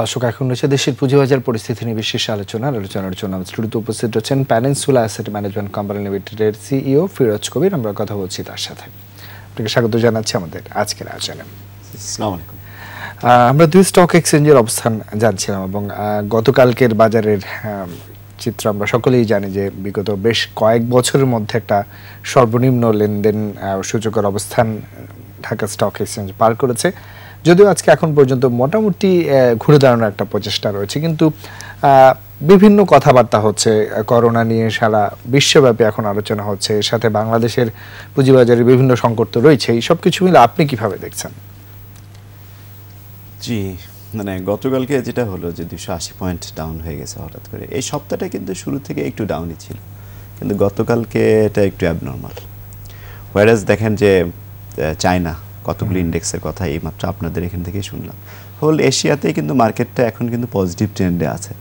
দর্শক এখন রয়েছে দেশের পুঁজিবাজার পরিস্থিতি নিয়ে বিশেষ আলোচনার আলোচনার জন্য স্টুডিওতে উপস্থিত রয়েছেন প্যানেন্সুলা অ্যাসেট ম্যানেজমেন্ট কোম্পানি লিমিটেডের সিইও ফিরোজ কবির আমরা কথা বলছি তার সাথে আপনাকে স্বাগত জানাচ্ছি আমাদের আজকের আলোচনা আলাইকুম আমরা দুই স্টক এক্সচেঞ্জের অবস্থান জানছিলাম এবং গতকালকের বাজারের চিত্র আমরা সকলেই জানি যে বিগত বেশ কয়েক বছরের মধ্যে একটা সর্বনিম্ন লেনদেন সূচকের অবস্থান ঢাকা স্টক এক্সচেঞ্জ পার করেছে যদিও আজকে এখন পর্যন্ত মোটামুটি ঘুরে দাঁড়ানোর একটা প্রচেষ্টা রয়েছে কিন্তু বিভিন্ন কথাবার্তা হচ্ছে করোনা নিয়ে সারা বিশ্বব্যাপী এখন আলোচনা হচ্ছে এর সাথে বাংলাদেশের পুঁজিবাজারে বিভিন্ন সংকট তো রয়েছে এই সব কিছু মিলে আপনি কিভাবে দেখছেন জি মানে গতকালকে যেটা হলো যে দুশো আশি পয়েন্ট ডাউন হয়ে গেছে হঠাৎ করে এই সপ্তাহটা কিন্তু শুরু থেকে একটু ডাউনই ছিল কিন্তু গতকালকে এটা একটু অ্যাবনর্মাল হোয়ারেস দেখেন যে চায়না কতগুলো ইন্ডেক্সের কথা এই মাত্র আপনাদের এখান থেকে শুনলাম হোল এশিয়াতেই কিন্তু মার্কেটটা এখন কিন্তু পজিটিভ ট্রেন্ডে আছে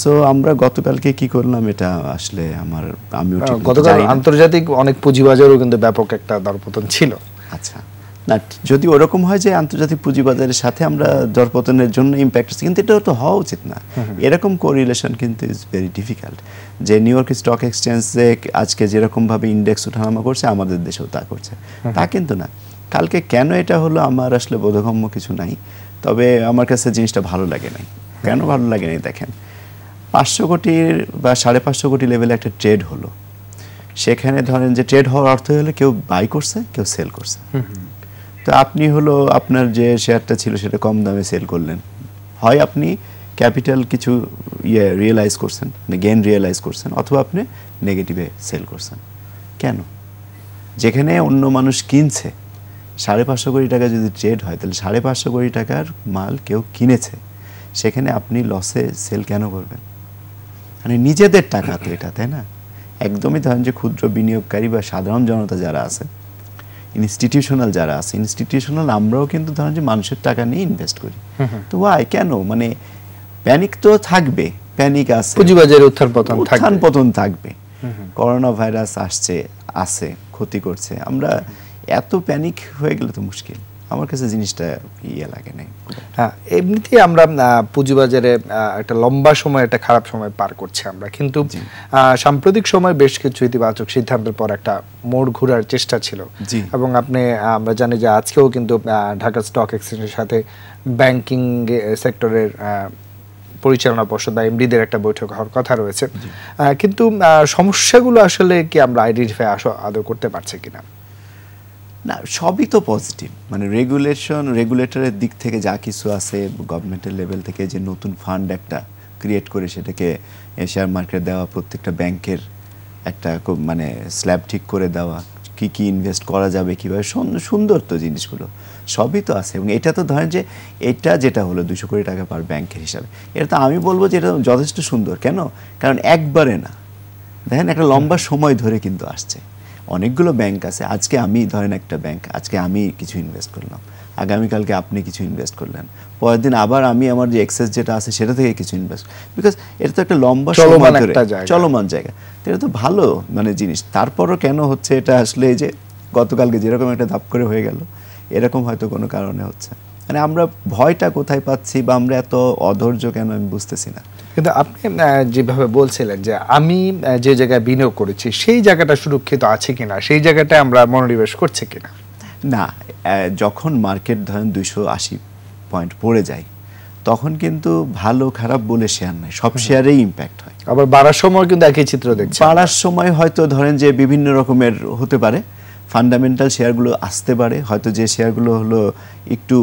সো আমরা গতকালকে কি করলাম এটা আসলে আমার আমিও গতকাল আন্তর্জাতিক অনেক পুঁজিবাজারও কিন্তু ব্যাপক একটা দরপতন ছিল আচ্ছা না যদি ওরকম হয় যে আন্তর্জাতিক পুঁজিবাজারের সাথে আমরা দরপতনের জন্য ইম্প্যাক্ট আছে কিন্তু এটা তো হওয়া উচিত না এরকম কোরিলেশন কিন্তু ইজ ভেরি ডিফিকাল্ট যে নিউ ইয়র্ক স্টক এক্সচেঞ্জে আজকে যেরকমভাবে ইন্ডেক্স ওঠানামা করছে আমাদের দেশেও তা করছে তা কিন্তু না কালকে কেন এটা হলো আমার আসলে বোধগম্য কিছু নাই তবে আমার কাছে জিনিসটা ভালো লাগে নাই কেন ভালো লাগে নাই দেখেন পাঁচশো কোটির বা সাড়ে পাঁচশো কোটি লেভেলে একটা ট্রেড হলো সেখানে ধরেন যে ট্রেড হওয়ার অর্থ হলো কেউ বাই করছে কেউ সেল করছে তো আপনি হলো আপনার যে শেয়ারটা ছিল সেটা কম দামে সেল করলেন হয় আপনি ক্যাপিটাল কিছু ইয়ে রিয়েলাইজ করছেন গেন মানে রিয়েলাইজ করছেন অথবা আপনি নেগেটিভে সেল করছেন কেন যেখানে অন্য মানুষ কিনছে সাড়ে পাঁচশো কোটি টাকা যদি ট্রেড হয় তাহলে সাড়ে পাঁচশো কোটি টাকার মাল কেউ কিনেছে সেখানে আপনি লসে সেল কেন করবেন মানে নিজেদের টাকা তো এটা তাই না একদমই ধরেন যে ক্ষুদ্র বিনিয়োগকারী বা সাধারণ জনতা যারা আছে ইনস্টিটিউশনাল যারা আছে ইনস্টিটিউশনাল আমরাও কিন্তু ধরেন যে মানুষের টাকা নিয়ে ইনভেস্ট করি তো ওয়াই কেন মানে প্যানিক তো থাকবে প্যানিক আছে পুঁজিবাজারের উত্থান পতন থাকবে উত্থান পতন থাকবে করোনা ভাইরাস আসছে আছে ক্ষতি করছে আমরা এত প্যানিক হয়ে গেলে তো মুশকিল আমার কাছে জিনিসটা ইয়ে লাগে নাই হ্যাঁ এমনিতেই আমরা পুঁজিবাজারে একটা লম্বা সময় একটা খারাপ সময় পার করছি আমরা কিন্তু সাম্প্রতিক সময় বেশ কিছু ইতিবাচক সিদ্ধান্তের পর একটা মোড় ঘুরার চেষ্টা ছিল এবং আপনি আমরা জানি যে আজকেও কিন্তু ঢাকা স্টক এক্সচেঞ্জের সাথে ব্যাংকিং সেক্টরের পরিচালনা পর্ষদ বা এমডিদের একটা বৈঠক হওয়ার কথা রয়েছে কিন্তু সমস্যাগুলো আসলে কি আমরা আইডেন্টিফাই আদৌ করতে পারছি কিনা না সবই তো পজিটিভ মানে রেগুলেশন রেগুলেটরের দিক থেকে যা কিছু আছে গভর্নমেন্টের লেভেল থেকে যে নতুন ফান্ড একটা ক্রিয়েট করে সেটাকে শেয়ার মার্কেট দেওয়া প্রত্যেকটা ব্যাংকের একটা মানে স্ল্যাব ঠিক করে দেওয়া কি কি ইনভেস্ট করা যাবে কীভাবে সুন্দর তো জিনিসগুলো সবই তো আছে এবং এটা তো ধরেন যে এটা যেটা হলো দুশো কোটি টাকা পার ব্যাংকের হিসাবে এটা তো আমি বলবো যে এটা যথেষ্ট সুন্দর কেন কারণ একবারে না দেখেন একটা লম্বা সময় ধরে কিন্তু আসছে অনেকগুলো ব্যাংক আছে আজকে আমি ধরেন একটা ব্যাংক আজকে আমি কিছু ইনভেস্ট করলাম আগামীকালকে আপনি কিছু ইনভেস্ট করলেন পরের দিন আবার আমি আমার যে এক্সেস যেটা আছে সেটা থেকে কিছু ইনভেস্ট বিকজ এটা তো একটা লম্বা সময় ধরে চলমান জায়গা এটা তো ভালো মানে জিনিস তারপরও কেন হচ্ছে এটা আসলে যে গতকালকে যেরকম একটা ধাপ করে হয়ে গেল এরকম হয়তো কোনো কারণে হচ্ছে মানে আমরা ভয়টা কোথায় পাচ্ছি বা আমরা এত অধৈর্য কেন আমি বুঝতেছি না কিন্তু আপনি যেভাবে বলছিলেন যে আমি যে জায়গায় বিনিয়োগ করেছি সেই জায়গাটা সুরক্ষিত আছে কিনা সেই জায়গাটা আমরা মনোনিবেশ করছি কিনা না যখন মার্কেট ধরেন দুইশো আশি পয়েন্ট পড়ে যায় তখন কিন্তু ভালো খারাপ বলে শেয়ার নাই সব শেয়ারেই ইম্প্যাক্ট হয় আবার বাড়ার সময় কিন্তু একই চিত্র দেখছি বাড়ার সময় হয়তো ধরেন যে বিভিন্ন রকমের হতে পারে ফান্ডামেন্টাল শেয়ারগুলো আসতে পারে হয়তো যে শেয়ারগুলো হলো একটু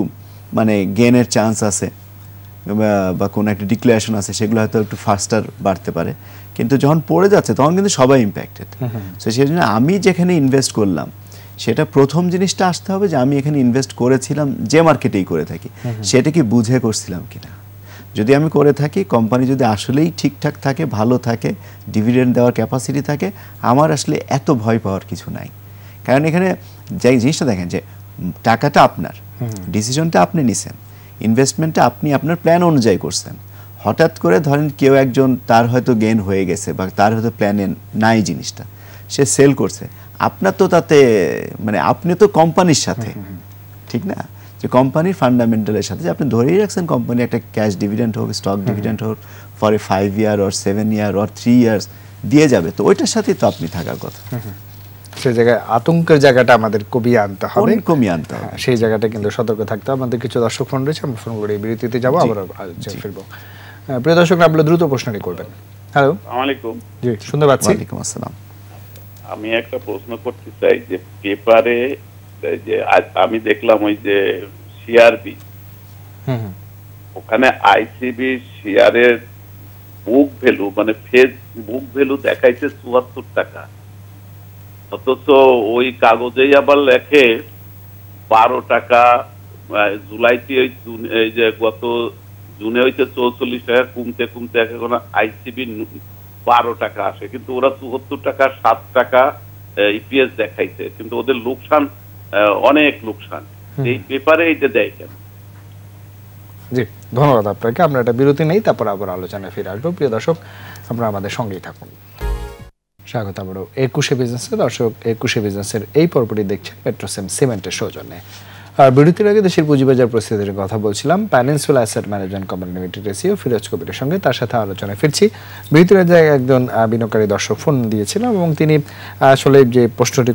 মানে গেনের চান্স আছে বা কোনো একটা ডিক্লারেশন আছে সেগুলো হয়তো একটু ফাস্টার বাড়তে পারে কিন্তু যখন পড়ে যাচ্ছে তখন কিন্তু সবাই ইম্প্যাক্টেড সো সেই জন্য আমি যেখানে ইনভেস্ট করলাম সেটা প্রথম জিনিসটা আসতে হবে যে আমি এখানে ইনভেস্ট করেছিলাম যে মার্কেটেই করে থাকি সেটা কি বুঝে করছিলাম কিনা যদি আমি করে থাকি কোম্পানি যদি আসলেই ঠিকঠাক থাকে ভালো থাকে ডিভিডেন্ড দেওয়ার ক্যাপাসিটি থাকে আমার আসলে এত ভয় পাওয়ার কিছু নাই কারণ এখানে যাই জিনিসটা দেখেন যে টাকাটা আপনার ডিসিশনটা আপনি নিছেন ইনভেস্টমেন্টটা আপনি আপনার প্ল্যান অনুযায়ী করছেন হঠাৎ করে ধরেন কেউ একজন তার হয়তো গেন হয়ে গেছে বা তার হয়তো প্ল্যানে নাই জিনিসটা সে সেল করছে আপনার তো তাতে মানে আপনি তো কোম্পানির সাথে ঠিক না যে কোম্পানির ফান্ডামেন্টালের সাথে যে আপনি ধরেই রাখছেন কোম্পানি একটা ক্যাশ ডিভিডেন্ট হোক স্টক ডিভিডেন্ট হোক for a five year or seven year or three years দিয়ে যাবে তো ওইটার সাথেই তো আপনি থাকার কথা সেই জায়গায় আতঙ্কের জায়গাটা আমাদের কমিয়ে আনতে হবে কমিয়ে আনতে হবে হ্যাঁ, সেই জায়গাটা কিন্তু সতর্ক থাকতে হবে আমাদের কিছু দর্শক ফোন রয়েছে আমরা ফোন করে বিরতিতে যাবো আবার আলোচনা ফিরবো প্রিয় দর্শক আপনারা দ্রুত প্রশ্নটি করবেন হ্যালো আলাইকুম জি শুনতে পাচ্ছি ওয়ালাইকুম আসসালাম আমি একটা প্রশ্ন করতে চাই যে পেপারে যে আমি দেখলাম ওই যে সিআরবি ওখানে আইসিবি সিআর এর বুক ভ্যালু মানে ফেজ বুক ভ্যালু দেখাইছে চুয়াত্তর টাকা অথচ ওই কাগজেই আবার লেখে বারো টাকা জুলাইতে ওই এই যে গত জুনে হইতে চৌচল্লিশ টাকা কমতে কমতে এখন আইসিবি বারো টাকা আসে কিন্তু ওরা চুয়াত্তর টাকা সাত টাকা ইপিএস দেখাইছে কিন্তু ওদের লোকসান অনেক লোকসান এই পেপারে এই যে দেয় কেন জি ধন্যবাদ আপনাকে আমরা একটা বিরতি নেই তারপর আবার আলোচনায় ফিরে আসবো প্রিয় দর্শক আপনারা আমাদের সঙ্গেই থাকুন স্বাগত আমরা একুশে বিজনেসে দর্শক একুশে বিজনেসের এই পর্বটি দেখছেন পেট্রোসেম সিমেন্টের সৌজন্যে আর বিরতির আগে দেশের পুঁজিবাজার পরিস্থিতির কথা বলছিলাম peninsula asset management company limited ও ফিরোজ কবিরের সঙ্গে তার সাথে আলোচনায় ফিরছি বিরতির আগে একজন বিনিয়োগকারী দর্শক ফোন দিয়েছিলাম এবং তিনি আসলে যে প্রশ্নটি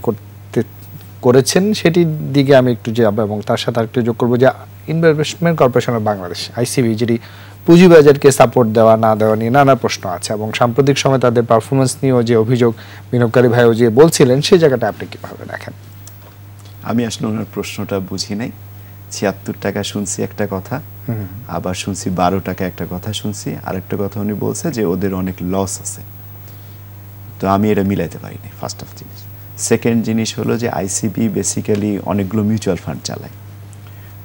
করেছেন সেটির দিকে আমি একটু যাব এবং তার সাথে আরেকটু যোগ করবো যে investment corporation of Bangladesh ICB যেটি পুঁজিবাজারকে সাপোর্ট দেওয়া না দেওয়া নিয়ে নানা প্রশ্ন আছে এবং সাম্প্রতিক সময়ে তাদের পারফরমেন্স নিয়েও যে অভিযোগ বিনিয়োগকারী ভাইও যে বলছিলেন সেই জায়গাটা আপনি কীভাবে দেখেন আমি আসলে ওনার প্রশ্নটা বুঝি নাই ছিয়াত্তর টাকা শুনছি একটা কথা আবার শুনছি বারো টাকা একটা কথা শুনছি আরেকটা কথা উনি বলছে যে ওদের অনেক লস আছে তো আমি এটা মিলাইতে পারিনি ফার্স্ট অফ জিনিস সেকেন্ড জিনিস হলো যে আইসিবি বেসিক্যালি অনেকগুলো মিউচুয়াল ফান্ড চালায়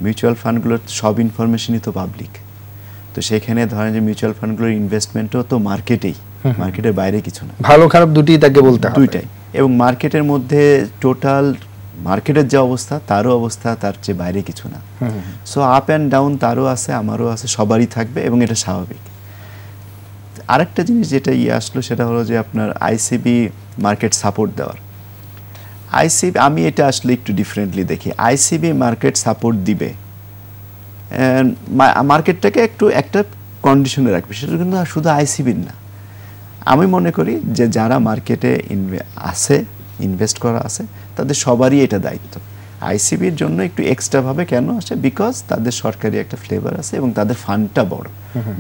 মিউচুয়াল ফান্ডগুলোর সব ইনফরমেশনই তো পাবলিক তো সেখানে ধরেন যে মিউচুয়াল ফান্ডগুলোর ইনভেস্টমেন্টও তো মার্কেটেই মার্কেটের বাইরে কিছু না ভালো খারাপ দুটি তাকে বলতে দুইটাই এবং মার্কেটের মধ্যে টোটাল মার্কেটের যে অবস্থা তারও অবস্থা তার চেয়ে বাইরে কিছু না সো আপ অ্যান্ড ডাউন তারও আছে আমারও আছে সবারই থাকবে এবং এটা স্বাভাবিক আরেকটা জিনিস যেটা ইয়ে আসলো সেটা হলো যে আপনার আইসিবি মার্কেট সাপোর্ট দেওয়ার আইসিবি আমি এটা আসলে একটু ডিফারেন্টলি দেখি আইসিবি মার্কেট সাপোর্ট দিবে মার্কেটটাকে একটু একটা কন্ডিশনে রাখবে সেটা কিন্তু শুধু আইসিবির না আমি মনে করি যে যারা মার্কেটে ইনভে আছে ইনভেস্ট করা আছে তাদের সবারই এটা দায়িত্ব আইসিবির জন্য একটু এক্সট্রাভাবে কেন আসে বিকজ তাদের সরকারি একটা ফ্লেভার আছে এবং তাদের ফান্ডটা বড়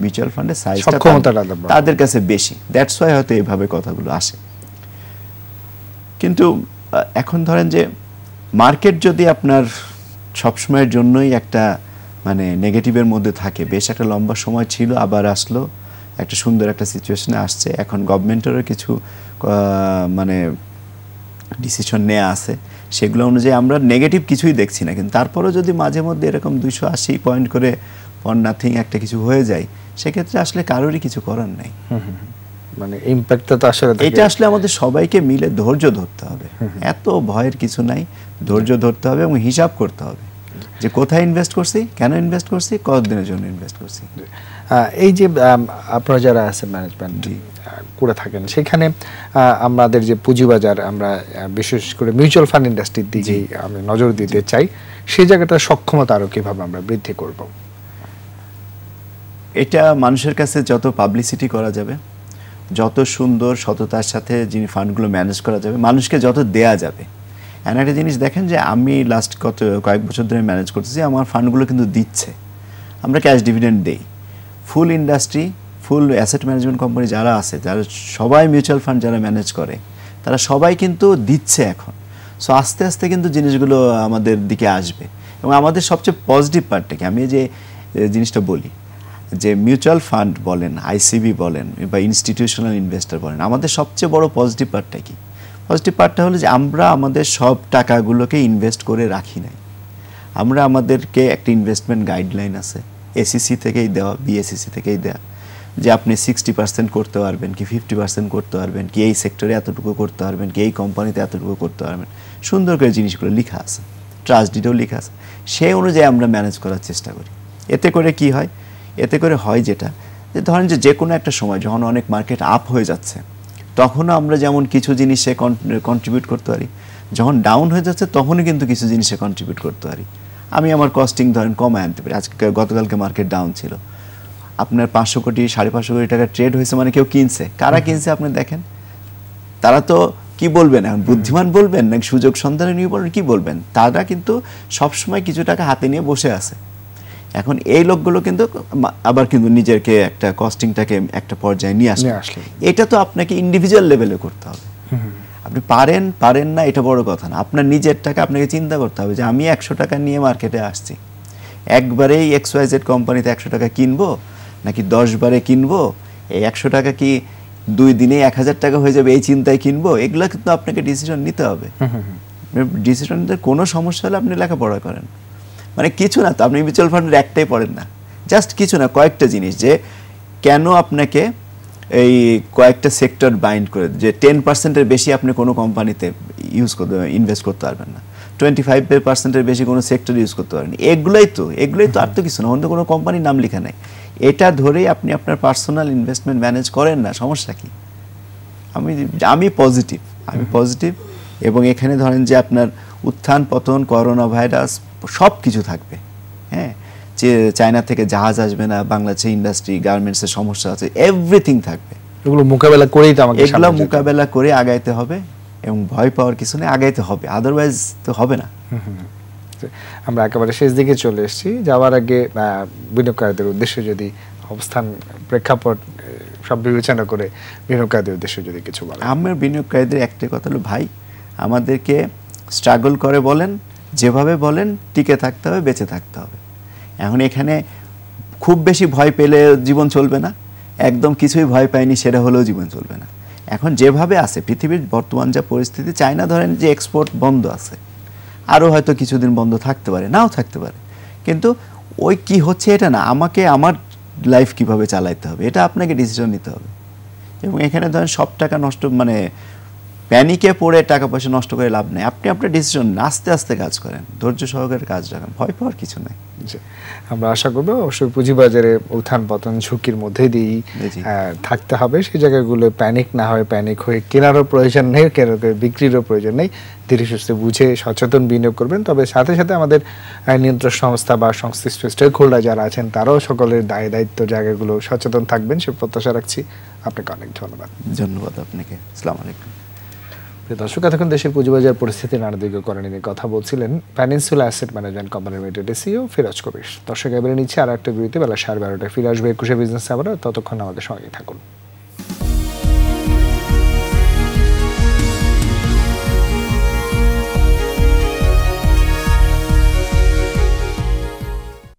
মিউচুয়াল ফান্ডের সাইজটা তাদের কাছে বেশি দ্যাটস ওয়াই হয়তো এইভাবে কথাগুলো আসে কিন্তু এখন ধরেন যে মার্কেট যদি আপনার সবসময়ের জন্যই একটা মানে নেগেটিভের মধ্যে থাকে বেশ একটা লম্বা সময় ছিল আবার আসলো একটা সুন্দর একটা সিচুয়েশনে আসছে এখন গভর্নমেন্টেরও কিছু মানে ডিসিশন নেওয়া আছে সেগুলো অনুযায়ী আমরা নেগেটিভ কিছুই দেখছি না কিন্তু তারপরেও যদি মাঝে মধ্যে এরকম দুইশো আশি পয়েন্ট করে পর নাথিং একটা কিছু হয়ে যায় সেক্ষেত্রে আসলে কারোরই কিছু করার নাই মানে ইম্প্যাক্টটা তো আসলে এটা আসলে আমাদের সবাইকে মিলে ধৈর্য ধরতে হবে এত ভয়ের কিছু নাই ধৈর্য ধরতে হবে এবং হিসাব করতে হবে যে কোথায় ইনভেস্ট করছি কেন ইনভেস্ট করছি কতদিনের জন্য ইনভেস্ট করছি এই যে আপনারা যারা অ্যাসেট ম্যানেজমেন্ট করে থাকেন সেখানে আমাদের যে পুঁজিবাজার আমরা বিশেষ করে মিউচুয়াল ফান্ড ইন্ডাস্ট্রির দিকে আমি নজর দিতে চাই সেই জায়গাটার সক্ষমতা আরও কীভাবে আমরা বৃদ্ধি করব এটা মানুষের কাছে যত পাবলিসিটি করা যাবে যত সুন্দর সততার সাথে যিনি ফান্ডগুলো ম্যানেজ করা যাবে মানুষকে যত দেয়া যাবে এমন একটা জিনিস দেখেন যে আমি লাস্ট কত কয়েক বছর ধরে ম্যানেজ করতেছি আমার ফান্ডগুলো কিন্তু দিচ্ছে আমরা ক্যাশ ডিভিডেন্ড দেই full industry full asset management company যারা আছে যারা সবাই মিউচুয়াল ফান্ড যারা ম্যানেজ করে তারা সবাই কিন্তু দিচ্ছে এখন সো আস্তে আস্তে কিন্তু জিনিসগুলো আমাদের দিকে আসবে এবং আমাদের সবচেয়ে পজিটিভ পার্টটা কি আমি যে জিনিসটা বলি যে মিউচুয়াল ফান্ড বলেন আইসিবি বলেন বা ইনস্টিটিউশনাল ইনভেস্টর বলেন আমাদের সবচেয়ে বড় পজিটিভ পার্টটা কি পজিটিভ পার্টটা হলো যে আমরা আমাদের সব টাকাগুলোকে ইনভেস্ট করে রাখি নাই আমরা আমাদেরকে একটা ইনভেস্টমেন্ট গাইডলাইন আছে এসিসি থেকেই দেওয়া বিএসিসি থেকেই দেওয়া যে আপনি সিক্সটি পার্সেন্ট করতে পারবেন কি ফিফটি পার্সেন্ট করতে পারবেন কি এই সেক্টরে এতটুকু করতে পারবেন কি এই কোম্পানিতে এতটুকু করতে পারবেন সুন্দর করে জিনিসগুলো লেখা আছে ট্রাস্ট ডিটেও লেখা আছে সেই অনুযায়ী আমরা ম্যানেজ করার চেষ্টা করি এতে করে কি হয় এতে করে হয় যেটা যে ধরেন যে যে কোনো একটা সময় যখন অনেক মার্কেট আপ হয়ে যাচ্ছে তখনও আমরা যেমন কিছু জিনিসে কন্ট্রিবিউট করতে পারি যখন ডাউন হয়ে যাচ্ছে তখনও কিন্তু কিছু জিনিসে কন্ট্রিবিউট করতে পারি আমি আমার কস্টিং ধরেন কমায় আনতে পারি আজকে গতকালকে মার্কেট ডাউন ছিল আপনার পাঁচশো কোটি সাড়ে পাঁচশো কোটি টাকা ট্রেড হয়েছে মানে কেউ কিনছে কারা কিনছে আপনি দেখেন তারা তো কি বলবেন এখন বুদ্ধিমান বলবেন নাকি সুযোগ সন্ধানে নিয়ে বলবেন কী বলবেন তারা কিন্তু সবসময় কিছু টাকা হাতে নিয়ে বসে আছে এখন এই লোকগুলো কিন্তু আবার কিন্তু নিজেরকে একটা কস্টিংটাকে একটা পর্যায়ে নিয়ে আসবে এটা তো আপনাকে ইন্ডিভিজুয়াল লেভেলে করতে হবে আপনি পারেন পারেন না এটা বড় কথা না আপনার নিজের টাকা আপনাকে চিন্তা করতে হবে যে আমি একশো টাকা নিয়ে মার্কেটে আসছি একবারেই এক্স ওয়াই জেড কোম্পানিতে একশো টাকা কিনবো নাকি দশবারে কিনবো এই একশো টাকা কি দুই দিনে এক হাজার টাকা হয়ে যাবে এই চিন্তায় কিনবো এগুলো কিন্তু আপনাকে ডিসিশন নিতে হবে ডিসিশন কোনো সমস্যা হলে আপনি লেখাপড়া করেন মানে কিছু না তো আপনি মিউচুয়াল ফান্ডের একটাই পড়েন না জাস্ট কিছু না কয়েকটা জিনিস যে কেন আপনাকে এই কয়েকটা সেক্টর বাইন্ড করে যে টেন পার্সেন্টের বেশি আপনি কোনো কোম্পানিতে ইউজ করতে ইনভেস্ট করতে পারবেন না টোয়েন্টি ফাইভ পার্সেন্টের বেশি কোনো সেক্টর ইউজ করতে পারেন এগুলোই তো এগুলোই তো আর তো কিছু না অন্য কোনো কোম্পানির নাম লেখা নাই এটা ধরেই আপনি আপনার পার্সোনাল ইনভেস্টমেন্ট ম্যানেজ করেন না সমস্যা কি আমি আমি পজিটিভ আমি পজিটিভ এবং এখানে ধরেন যে আপনার উত্থান পতন করোনা ভাইরাস সব কিছু থাকবে হ্যাঁ যে চায়না থেকে জাহাজ আসবে না বাংলাদেশে ইন্ডাস্ট্রি গার্মেন্টসের সমস্যা আছে এভরিথিং থাকবে এগুলো মোকাবেলা করেই তো আমাকে এগুলো মোকাবেলা করে আগাইতে হবে এবং ভয় পাওয়ার কিছু নেই আগাইতে হবে আদারওয়াইজ তো হবে না আমরা একেবারে শেষ দিকে চলে এসেছি যাওয়ার আগে বিনিয়োগকারীদের উদ্দেশ্যে যদি অবস্থান প্রেক্ষাপট সব বিবেচনা করে বিনিয়োগকারীদের উদ্দেশ্যে যদি কিছু বলেন আমার বিনিয়োগকারীদের একটাই কথা হলো ভাই আমাদেরকে স্ট্রাগল করে বলেন যেভাবে বলেন টিকে থাকতে হবে বেঁচে থাকতে হবে এখন এখানে খুব বেশি ভয় পেলে জীবন চলবে না একদম কিছুই ভয় পায়নি সেটা হলেও জীবন চলবে না এখন যেভাবে আছে পৃথিবীর বর্তমান যা পরিস্থিতি চায়না ধরেন যে এক্সপোর্ট বন্ধ আছে আরও হয়তো কিছুদিন বন্ধ থাকতে পারে নাও থাকতে পারে কিন্তু ওই কি হচ্ছে এটা না আমাকে আমার লাইফ কিভাবে চালাইতে হবে এটা আপনাকে ডিসিশন নিতে হবে এবং এখানে ধরেন সব টাকা নষ্ট মানে প্যানিকে পড়ে টাকা পয়সা নষ্ট করে লাভ নেই আপনি আপনার ডিসিশন আস্তে আস্তে কাজ করেন ধৈর্য সহকারে কাজ রাখেন ভয় পাওয়ার কিছু নেই আমরা আশা করবো অবশ্যই পুঁজিবাজারে উত্থান পতন ঝুঁকির মধ্যে দিয়েই থাকতে হবে সেই জায়গাগুলো প্যানিক না হয় প্যানিক হয়ে কেনারও প্রয়োজন নেই কেনার বিক্রিরও প্রয়োজন নেই ধীরে সুস্থে বুঝে সচেতন বিনিয়োগ করবেন তবে সাথে সাথে আমাদের নিয়ন্ত্রক সংস্থা বা সংশ্লিষ্ট স্টেক হোল্ডার যারা আছেন তারাও সকলের দায় দায়িত্ব জায়গাগুলো সচেতন থাকবেন সে প্রত্যাশা রাখছি আপনাকে অনেক ধন্যবাদ ধন্যবাদ আপনাকে আসসালামু আলাইকুম দর্শক এতক্ষণ দেশের পুঁজিবাজার পরিস্থিতি নানাদিকে করেন নিয়ে কথা বলছিলেন peninsula asset management company limited CEO Firoz Kabir দর্শক এবারে নিচ্ছে আর একটা বিরতি বেলা সাড়ে বারোটায় ফিরে আসবে একুশে বিজনেস আবার ততক্ষণ আমাদের সঙ্গে থাকুন